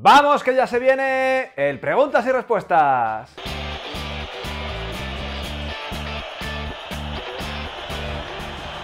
Vamos, que ya se viene el preguntas y respuestas.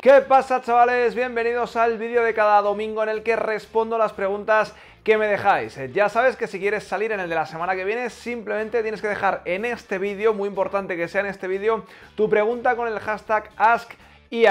¿Qué pasa chavales? Bienvenidos al vídeo de cada domingo en el que respondo las preguntas que me dejáis. Eh, ya sabes que si quieres salir en el de la semana que viene, simplemente tienes que dejar en este vídeo, muy importante que sea en este vídeo, tu pregunta con el hashtag ask y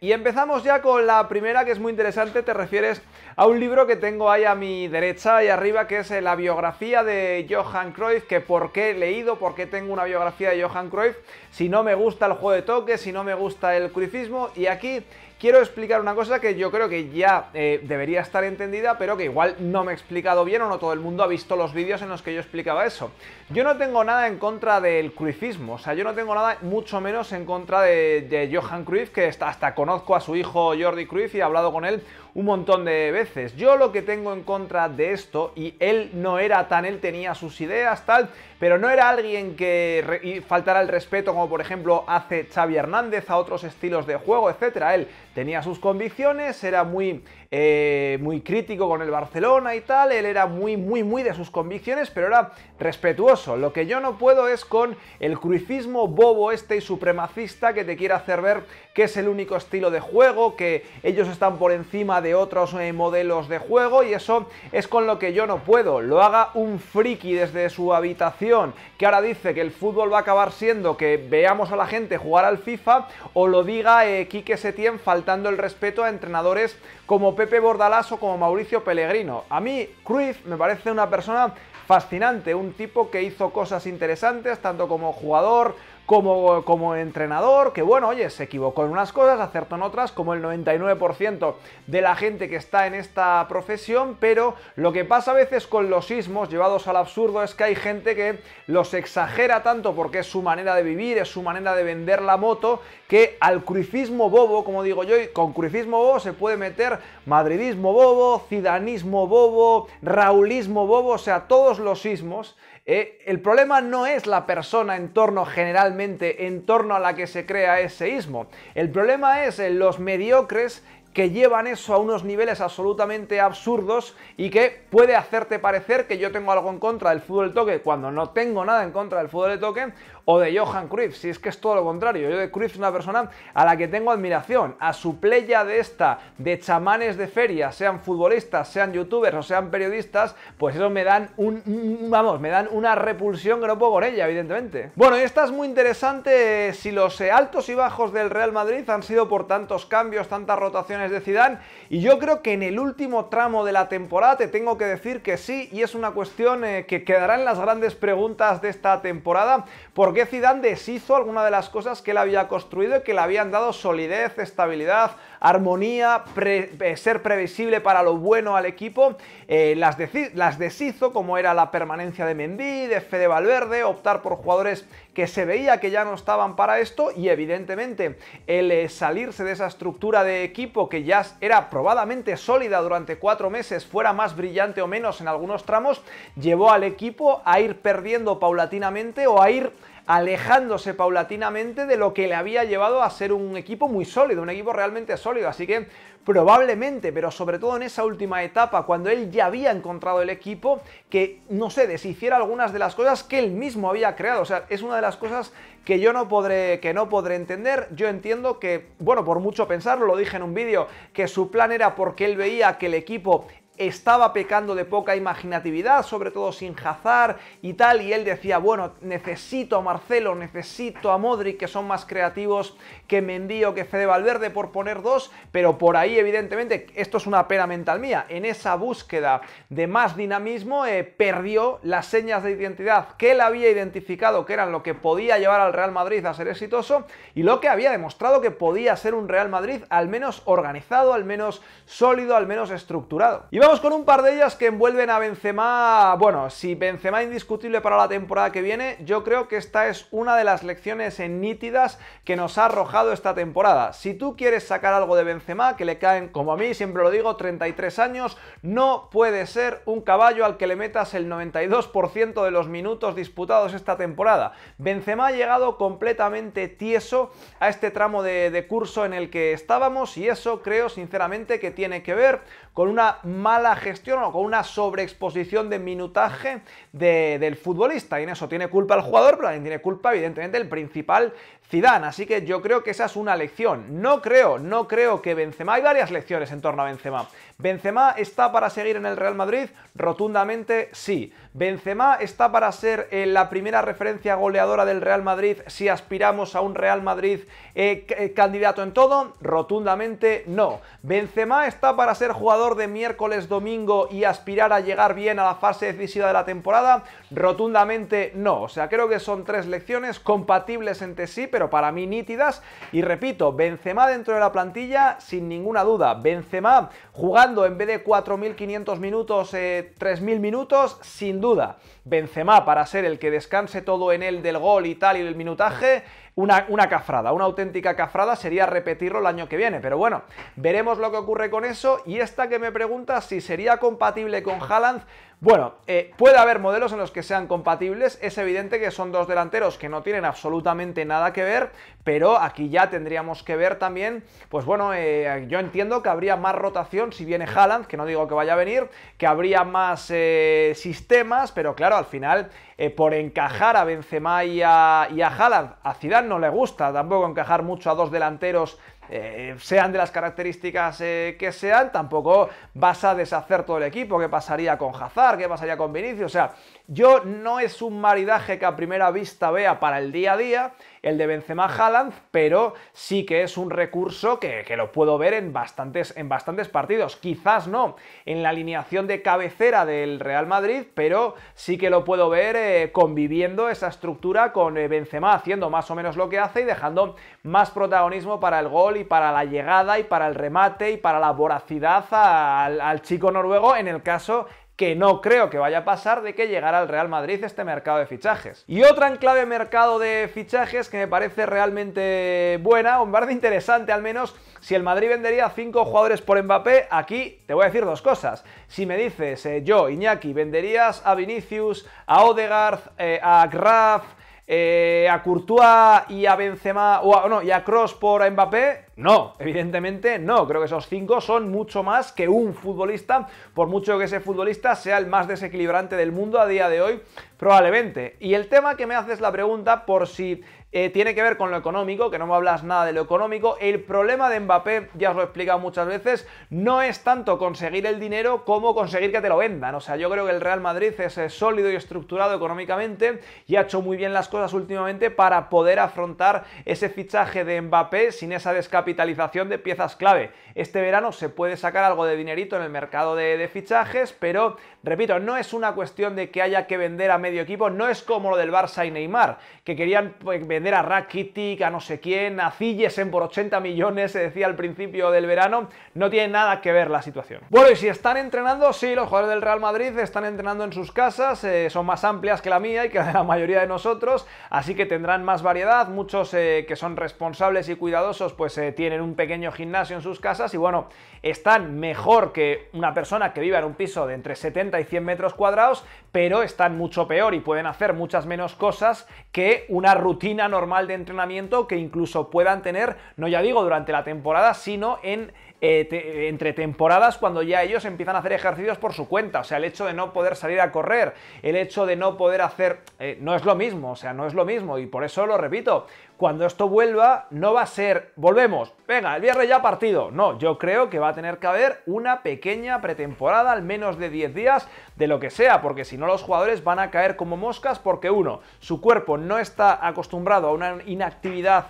Y empezamos ya con la primera que es muy interesante, te refieres a un libro que tengo ahí a mi derecha y arriba que es eh, la biografía de Johan Cruyff, que por qué he leído, por qué tengo una biografía de Johan Cruyff, si no me gusta el juego de toque, si no me gusta el crucismo y aquí quiero explicar una cosa que yo creo que ya eh, debería estar entendida, pero que igual no me he explicado bien o no todo el mundo ha visto los vídeos en los que yo explicaba eso. Yo no tengo nada en contra del cruifismo, o sea, yo no tengo nada mucho menos en contra de, Johan Cruyff, que hasta, conozco a su hijo Jordi Cruyff y he hablado con él un montón de veces. Yo lo que tengo en contra de esto, y él no era tan, él tenía sus ideas, tal, pero no era alguien que faltara el respeto como por ejemplo hace Xavi Hernández a otros estilos de juego, etc. Él tenía sus convicciones, era muy eh, muy crítico con el Barcelona y tal, él era muy, muy, muy de sus convicciones, pero era respetuoso. Lo que yo no puedo es con el cruicismo bobo este y supremacista que te quiere hacer ver que es el único estilo de juego, que ellos están por encima de otros eh, modelos de juego y eso es con lo que yo no puedo. Lo haga un friki desde su habitación que ahora dice que el fútbol va a acabar siendo que veamos a la gente jugar al FIFA o lo diga eh, Quique Setién faltando el respeto a entrenadores como Pedro Pepe Bordalaso como Mauricio Pellegrino. A mí, Cruyff me parece una persona fascinante, un tipo que hizo cosas interesantes, tanto como jugador, como, entrenador, que bueno, oye, se equivocó en unas cosas, acertó en otras, como el 99% de la gente que está en esta profesión, pero lo que pasa a veces con los sismos llevados al absurdo es que hay gente que los exagera tanto porque es su manera de vivir, es su manera de vender la moto, que al crucismo bobo, como digo yo, y con crucismo bobo se puede meter madridismo bobo, cidanismo bobo, raulismo bobo, o sea, todos los sismos eh, el problema no es la persona en torno generalmente, en torno a la que se crea ese ismo. El problema es eh, los mediocres que llevan eso a unos niveles absolutamente absurdos y que puede hacerte parecer que yo tengo algo en contra del fútbol de toque cuando no tengo nada en contra del fútbol de toque o de Johan Cruyff, si es que es todo lo contrario. Yo de Cruyff es una persona a la que tengo admiración, a su playa de esta, de chamanes de feria, sean futbolistas, sean youtubers o sean periodistas, pues eso me dan un, vamos, me dan una repulsión que no puedo con ella, evidentemente. Bueno, y esta es muy interesante eh, si los eh, altos y bajos del Real Madrid han sido por tantos cambios, tantas rotaciones de Zidane y yo creo que en el último tramo de la temporada te tengo que decir que sí y es una cuestión eh, que quedará en las grandes preguntas de esta temporada porque Zidane deshizo alguna de las cosas que él había construido y que le habían dado solidez, estabilidad, armonía, eh, ser previsible para lo bueno al equipo, eh, las, las deshizo como era la permanencia de Mendy, de Fede Valverde, optar por jugadores que se veía que ya no estaban para esto y evidentemente el eh, salirse de esa estructura de equipo que ya era probadamente sólida durante cuatro meses, fuera más brillante o menos en algunos tramos, llevó al equipo a ir perdiendo paulatinamente o a ir alejándose paulatinamente de lo que le había llevado a ser un equipo muy sólido, un equipo realmente sólido. Así que probablemente, pero sobre todo en esa última etapa, cuando él ya había encontrado el equipo, que no sé, deshiciera algunas de las cosas que él mismo había creado. O sea, es una de las cosas que yo no podré, que no podré entender. Yo entiendo que, bueno, por mucho pensarlo, lo dije en un vídeo, que su plan era porque él veía que el equipo estaba pecando de poca imaginatividad, sobre todo sin jazar, y tal, y él decía, bueno, necesito a Marcelo, necesito a Modric, que son más creativos que Mendío, que Fede Valverde, por poner dos, pero por ahí evidentemente, esto es una pena mental mía, en esa búsqueda de más dinamismo eh, perdió las señas de identidad que él había identificado que eran lo que podía llevar al Real Madrid a ser exitoso y lo que había demostrado que podía ser un Real Madrid al menos organizado, al menos sólido, al menos estructurado vamos con un par de ellas que envuelven a Benzema. Bueno, si Benzema indiscutible para la temporada que viene, yo creo que esta es una de las lecciones en nítidas que nos ha arrojado esta temporada. Si tú quieres sacar algo de Benzema, que le caen, como a mí siempre lo digo, 33 años, no puede ser un caballo al que le metas el 92% de los minutos disputados esta temporada. Benzema ha llegado completamente tieso a este tramo de, de curso en el que estábamos y eso creo sinceramente que tiene que ver con una mala la gestión o con una sobreexposición de minutaje del futbolista. Y en eso tiene culpa el jugador, pero también tiene culpa, evidentemente, el principal Zidane. Así que yo creo que esa es una lección. No creo, no creo que Benzema. Hay varias lecciones en torno a Benzema. Benzema está para seguir en el Real Madrid, rotundamente sí. Benzema está para ser eh, la primera referencia goleadora del Real Madrid si aspiramos a un Real Madrid eh, eh, candidato en todo, rotundamente no. Benzema está para ser jugador de miércoles domingo y aspirar a llegar bien a la fase decisiva de la temporada? Rotundamente no. O sea, creo que son tres lecciones compatibles entre sí, pero para mí nítidas. Y repito, Benzema dentro de la plantilla, sin ninguna duda. Benzema jugando en vez de 4.500 minutos, 3.000 eh, minutos, sin duda. Benzema para ser el que descanse todo en él del gol y tal y del minutaje, una, una cafrada, una auténtica cafrada sería repetirlo el año que viene. Pero bueno, veremos lo que ocurre con eso. Y esta que me pregunta si sería compatible con Haaland, bueno, eh, puede haber modelos en los que sean compatibles, es evidente que son dos delanteros que no tienen absolutamente nada que ver, pero aquí ya tendríamos que ver también, pues bueno, eh, yo entiendo que habría más rotación si viene Haaland, que no digo que vaya a venir, que habría más eh, sistemas, pero claro, al final, por encajar a Benzema y a, y a Haaland, a no le gusta tampoco encajar mucho a dos delanteros eh, sean de las características eh, que sean, tampoco vas a deshacer todo el equipo. ¿Qué pasaría con Hazard? ¿Qué pasaría con Vinicius? O sea, yo no es un maridaje que a primera vista vea para el día a día el de Benzema Haaland, pero sí que es un recurso que, lo puedo ver en bastantes, en bastantes partidos. Quizás no en la alineación de cabecera del Real Madrid, pero sí que lo puedo ver eh, conviviendo esa estructura con eh, Benzema haciendo más o menos lo que hace y dejando más protagonismo para el gol y para la llegada y para el remate y para la voracidad al chico noruego en el caso que no creo que vaya a pasar de que llegara al Real Madrid este mercado de fichajes. Y otra enclave mercado de fichajes que me parece realmente buena, o me de interesante al menos, si el Madrid vendería 5 jugadores por Mbappé, aquí te voy a decir dos cosas. Si me dices, eh, yo, Iñaki, venderías a Vinicius, a Odegaard, eh, a Graf, eh, a Courtois y a Benzema, o no, y a Cross por Mbappé? No, evidentemente no. Creo que esos cinco son mucho más que un futbolista, por mucho que ese futbolista sea el más desequilibrante del mundo a día de hoy, probablemente. Y el tema que me haces la pregunta por si eh, tiene que ver con lo económico, que no me hablas nada de lo económico. El problema de Mbappé, ya os lo he explicado muchas veces, no es tanto conseguir el dinero como conseguir que te lo vendan. O sea, yo creo que el Real Madrid es eh, sólido y estructurado económicamente y ha hecho muy bien las cosas últimamente para poder afrontar ese fichaje de Mbappé sin esa descapitalización de piezas clave. Este verano se puede sacar algo de dinerito en el mercado de fichajes, pero Repito, no es una cuestión de que haya que vender a medio equipo, no es como lo del Barça y Neymar, que querían pues, vender a Rakitic, a no sé quién, a Cillesen por 80 millones, se decía al principio del verano, no tiene nada que ver la situación. Bueno, y si están entrenando, sí, los jugadores del Real Madrid están entrenando en sus casas, eh, son más amplias que la mía y que la de la mayoría de nosotros, así que tendrán más variedad, muchos eh, que son responsables y cuidadosos pues eh, tienen un pequeño gimnasio en sus casas y bueno, están mejor que una persona que vive en un piso de entre 70 y 100 metros cuadrados, pero están mucho peor y pueden hacer muchas menos cosas que una rutina normal de entrenamiento que incluso puedan tener, no ya digo durante la temporada, sino en eh, entre temporadas cuando ya ellos empiezan a hacer ejercicios por su cuenta. O sea, el hecho de no poder salir a correr, el hecho de no poder hacer... Eh, no es lo mismo, o sea, no es lo mismo. Y por eso lo repito, cuando esto vuelva, no va a ser, volvemos, venga, el viernes ya partido. No, yo creo que va a tener que haber una pequeña pretemporada, al menos de 10 días, de lo que sea, porque si no los jugadores van a caer como moscas porque uno, su cuerpo no está acostumbrado a una inactividad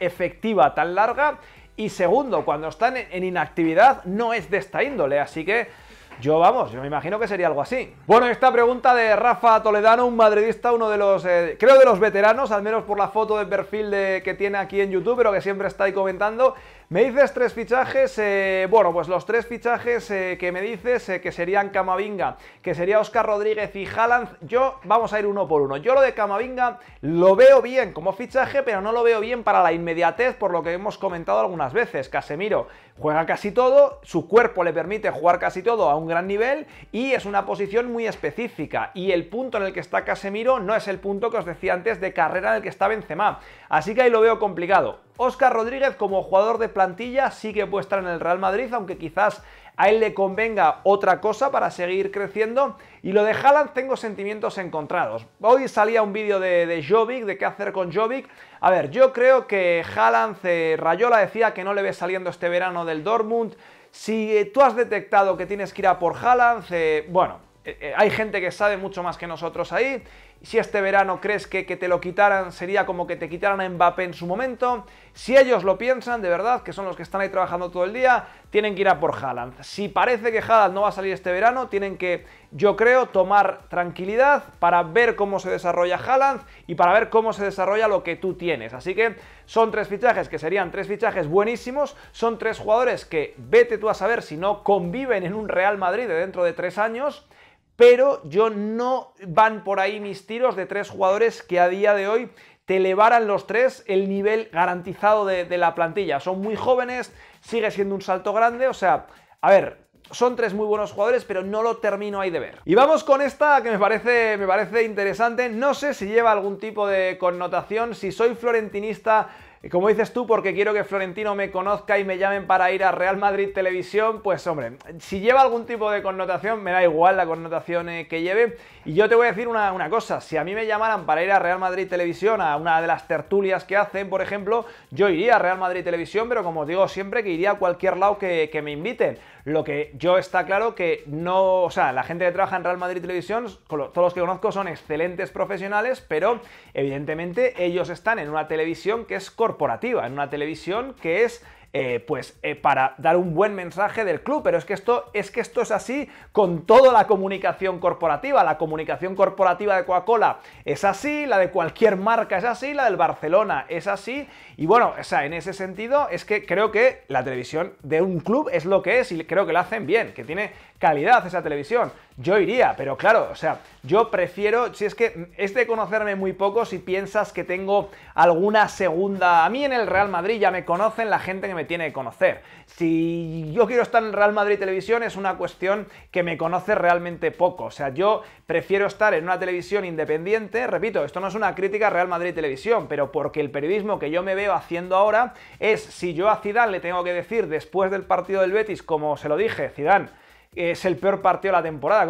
efectiva tan larga y segundo, cuando están en inactividad no es de esta índole, así que yo vamos, yo me imagino que sería algo así. Bueno, esta pregunta de Rafa Toledano, un madridista, uno de los, eh, creo de los veteranos, al menos por la foto de perfil de, que tiene aquí en YouTube, pero que siempre está ahí comentando. Me dices tres fichajes, eh, bueno, pues los tres fichajes eh, que me dices eh, que serían Camavinga, que sería Oscar Rodríguez y Haaland, yo vamos a ir uno por uno. Yo lo de Camavinga lo veo bien como fichaje, pero no lo veo bien para la inmediatez, por lo que hemos comentado algunas veces. Casemiro juega casi todo, su cuerpo le permite jugar casi todo a un gran nivel y es una posición muy específica. Y el punto en el que está Casemiro no es el punto que os decía antes de carrera en el que está Benzema. Así que ahí lo veo complicado. Oscar Rodríguez como jugador de sí que puede estar en el Real Madrid, aunque quizás a él le convenga otra cosa para seguir creciendo. Y lo de Haaland tengo sentimientos encontrados. Hoy salía un vídeo de, de, de qué hacer con Jovic. A ver, yo creo que Haaland, eh, Rayola decía que no le ve saliendo este verano del Dortmund. Si eh, tú has detectado que tienes que ir a por Haaland, eh, bueno, hay gente que sabe mucho más que nosotros ahí. Si este verano crees que, te lo quitaran sería como que te quitaran a Mbappé en su momento. Si ellos lo piensan, de verdad, que son los que están ahí trabajando todo el día, tienen que ir a por Haaland. Si parece que Haaland no va a salir este verano, tienen que, yo creo, tomar tranquilidad para ver cómo se desarrolla Haaland y para ver cómo se desarrolla lo que tú tienes. Así que son tres fichajes que serían tres fichajes buenísimos, son tres jugadores que vete tú a saber si no conviven en un Real Madrid de dentro de tres años pero yo no van por ahí mis tiros de tres jugadores que a día de hoy te elevaran los tres el nivel garantizado de, la plantilla. Son muy jóvenes, sigue siendo un salto grande, o sea, a ver, son tres muy buenos jugadores, pero no lo termino ahí de ver. Y vamos con esta que me parece, me parece interesante. No sé si lleva algún tipo de connotación. Si soy florentinista, y como dices tú, porque quiero que Florentino me conozca y me llamen para ir a Real Madrid Televisión, pues hombre, si lleva algún tipo de connotación, me da igual la connotación eh, que lleve. Y yo te voy a decir una, cosa, si a mí me llamaran para ir a Real Madrid Televisión, a una de las tertulias que hacen, por ejemplo, yo iría a Real Madrid Televisión, pero como digo siempre, que iría a cualquier lado que, me inviten. Lo que yo está claro que no, o sea, la gente que trabaja en Real Madrid Televisión, todos los que conozco son excelentes profesionales, pero evidentemente ellos están en una televisión que es corporativa, en una televisión que es eh, pues eh, para dar un buen mensaje del club, pero es que, esto, es que esto es así con toda la comunicación corporativa, la comunicación corporativa de Coca-Cola es así, la de cualquier marca es así, la del Barcelona es así, y bueno, en ese sentido es que creo que la televisión de un club es lo que es y creo que la hacen bien, que tiene calidad esa televisión yo iría, pero claro, o sea, yo prefiero, si es que es de conocerme muy poco, si piensas que tengo alguna segunda... A mí en el Real Madrid ya me conocen la gente que me tiene que conocer. Si yo quiero estar en Real Madrid Televisión es una cuestión que me conoce realmente poco. O sea, yo prefiero estar en una televisión independiente, repito, esto no es una crítica a Real Madrid Televisión, pero porque el periodismo que yo me veo haciendo ahora es, si yo a Zidane le tengo que decir después del partido del Betis, como se lo dije, Zidane es el peor partido de la temporada.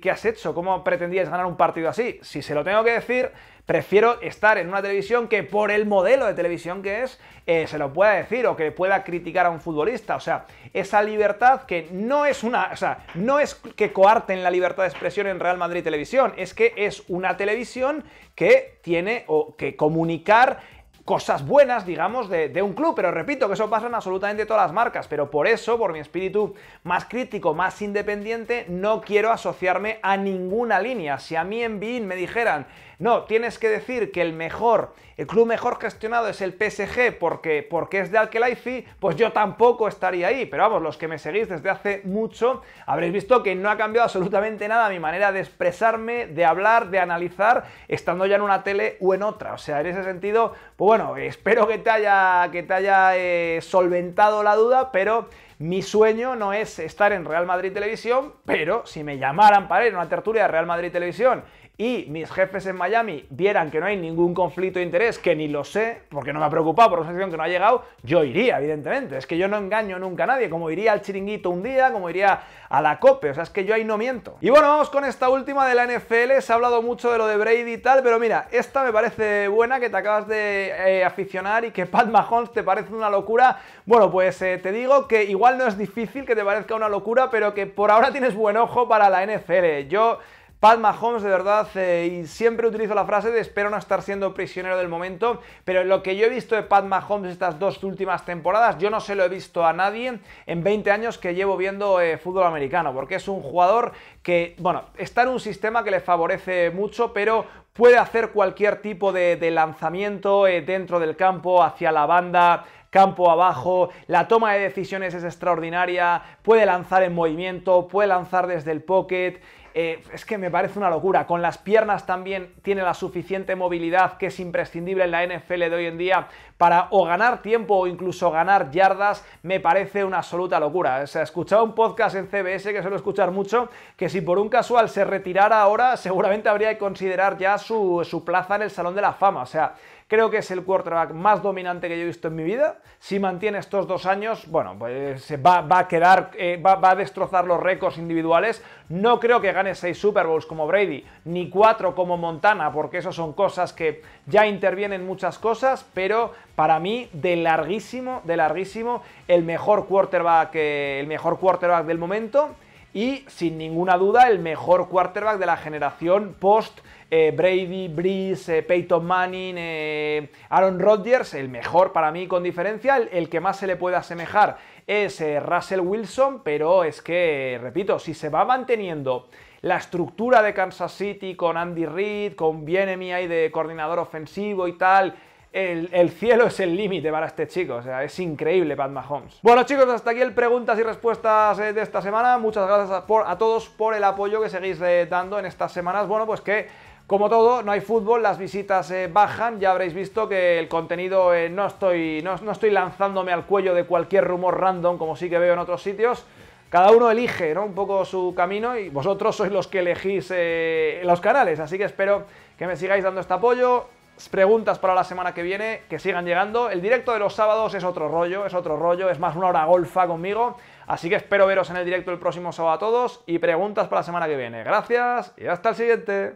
qué, has hecho? ¿Cómo pretendías ganar un partido así? Si se lo tengo que decir, prefiero estar en una televisión que por el modelo de televisión que es, eh, se lo pueda decir o que pueda criticar a un futbolista. O sea, esa libertad que no es una... O sea, no es que coarten la libertad de expresión en Real Madrid Televisión, es que es una televisión que tiene o que comunicar cosas buenas, digamos, de, un club. Pero repito que eso pasa en absolutamente todas las marcas. Pero por eso, por mi espíritu más crítico, más independiente, no quiero asociarme a ninguna línea. Si a mí en BIN me dijeran, no, tienes que decir que el mejor, el club mejor gestionado es el PSG porque, porque es de Khelaifi, pues yo tampoco estaría ahí. Pero vamos, los que me seguís desde hace mucho habréis visto que no ha cambiado absolutamente nada mi manera de expresarme, de hablar, de analizar, estando ya en una tele o en otra. O sea, en ese sentido, pues bueno, espero que te haya, que te haya eh, solventado la duda, pero mi sueño no es estar en Real Madrid Televisión, pero si me llamaran para ir a una tertulia de Real Madrid Televisión y mis jefes en Miami vieran que no hay ningún conflicto de interés, que ni lo sé, porque no me ha preocupado por una sección que no ha llegado, yo iría, evidentemente. Es que yo no engaño nunca a nadie, como iría al chiringuito un día, como iría a la COPE, o sea, es que yo ahí no miento. Y bueno, vamos con esta última de la NFL, se ha hablado mucho de lo de Brady y tal, pero mira, esta me parece buena, que te acabas de eh, aficionar y que Pat Mahomes te parece una locura. Bueno, pues eh, te digo que igual no es difícil que te parezca una locura, pero que por ahora tienes buen ojo para la NFL. Yo... Pat Mahomes, de verdad, eh, y siempre utilizo la frase de espero no estar siendo prisionero del momento, pero lo que yo he visto de Pat Mahomes estas dos últimas temporadas, yo no se lo he visto a nadie en 20 años que llevo viendo eh, fútbol americano, porque es un jugador que, bueno, está en un sistema que le favorece mucho, pero puede hacer cualquier tipo de, lanzamiento eh, dentro del campo, hacia la banda, campo abajo, la toma de decisiones es extraordinaria, puede lanzar en movimiento, puede lanzar desde el pocket. Eh, es que me parece una locura. Con las piernas también tiene la suficiente movilidad que es imprescindible en la NFL de hoy en día para o ganar tiempo o incluso ganar yardas. Me parece una absoluta locura. O sea, escuchado un podcast en CBS que suelo escuchar mucho, que si por un casual se retirara ahora, seguramente habría que considerar ya su, su plaza en el Salón de la Fama. O sea, Creo que es el quarterback más dominante que yo he visto en mi vida. Si mantiene estos dos años, bueno, pues va, a quedar, eh, va, a destrozar los récords individuales. No creo que gane seis Super Bowls como Brady, ni cuatro como Montana, porque eso son cosas que ya intervienen muchas cosas, pero para mí, de larguísimo, de larguísimo, el mejor quarterback, eh, el mejor quarterback del momento y sin ninguna duda el mejor quarterback de la generación post eh, Brady, Breeze, eh, Peyton Manning, eh, Aaron Rodgers, el mejor para mí con diferencia, el, que más se le puede asemejar es Russell Wilson, pero es que, repito, si se va manteniendo la estructura de Kansas City con Andy Reid, con Bienemi ahí de coordinador ofensivo y tal, el, cielo es el límite para este chico. O sea, es increíble Pat Mahomes. Bueno, chicos, hasta aquí el preguntas y respuestas eh, de esta semana. Muchas gracias a, todos por el apoyo que seguís eh, dando en estas semanas. Bueno, pues que como todo, no hay fútbol, las visitas eh, bajan, ya habréis visto que el contenido no, estoy, no, estoy lanzándome al cuello de cualquier rumor random como sí que veo en otros sitios. Cada uno elige un poco su camino y vosotros sois los que elegís los canales, así que espero que me sigáis dando este apoyo preguntas para la semana que viene, que sigan llegando. El directo de los sábados es otro rollo, es otro rollo, es más una hora golfa conmigo. Así que espero veros en el directo el próximo sábado a todos y preguntas para la semana que viene. Gracias y hasta el siguiente.